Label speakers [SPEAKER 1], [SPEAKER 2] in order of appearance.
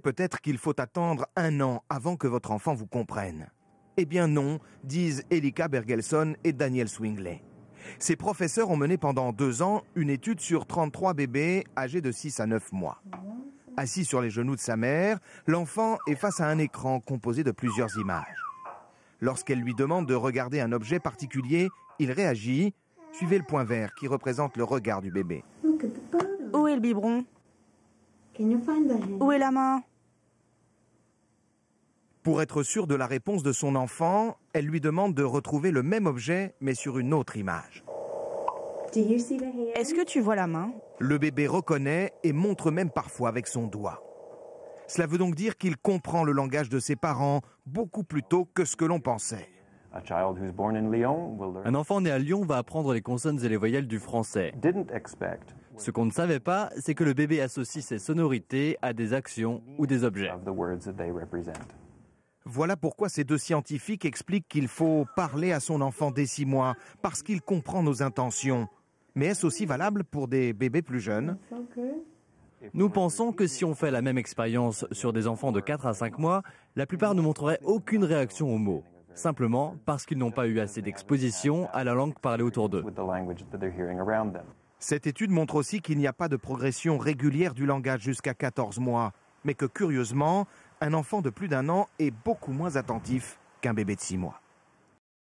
[SPEAKER 1] peut-être qu'il faut attendre un an avant que votre enfant vous comprenne. Eh bien non, disent Elika Bergelson et Daniel Swingley. Ces professeurs ont mené pendant deux ans une étude sur 33 bébés âgés de 6 à 9 mois. Assis sur les genoux de sa mère, l'enfant est face à un écran composé de plusieurs images. Lorsqu'elle lui demande de regarder un objet particulier, il réagit. Suivez le point vert qui représente le regard du bébé. Où est le biberon Où est la main pour être sûre de la réponse de son enfant, elle lui demande de retrouver le même objet mais sur une autre image. Est-ce que tu vois la main Le bébé reconnaît et montre même parfois avec son doigt. Cela veut donc dire qu'il comprend le langage de ses parents beaucoup plus tôt que ce que l'on pensait.
[SPEAKER 2] Un enfant né à Lyon va apprendre les consonnes et les voyelles du français. Ce qu'on ne savait pas, c'est que le bébé associe ses sonorités à des actions ou des objets.
[SPEAKER 1] Voilà pourquoi ces deux scientifiques expliquent qu'il faut parler à son enfant dès six mois, parce qu'il comprend nos intentions. Mais est-ce aussi valable pour des bébés plus jeunes nous pensons que si on fait la même expérience
[SPEAKER 2] sur des enfants de 4 à 5 mois, la plupart ne montreraient aucune réaction aux mots, simplement parce qu'ils n'ont pas eu assez d'exposition à la langue parlée autour d'eux.
[SPEAKER 1] Cette étude montre aussi qu'il n'y a pas de progression régulière du langage jusqu'à 14 mois mais que curieusement, un enfant de plus d'un an est beaucoup moins attentif qu'un bébé de six mois.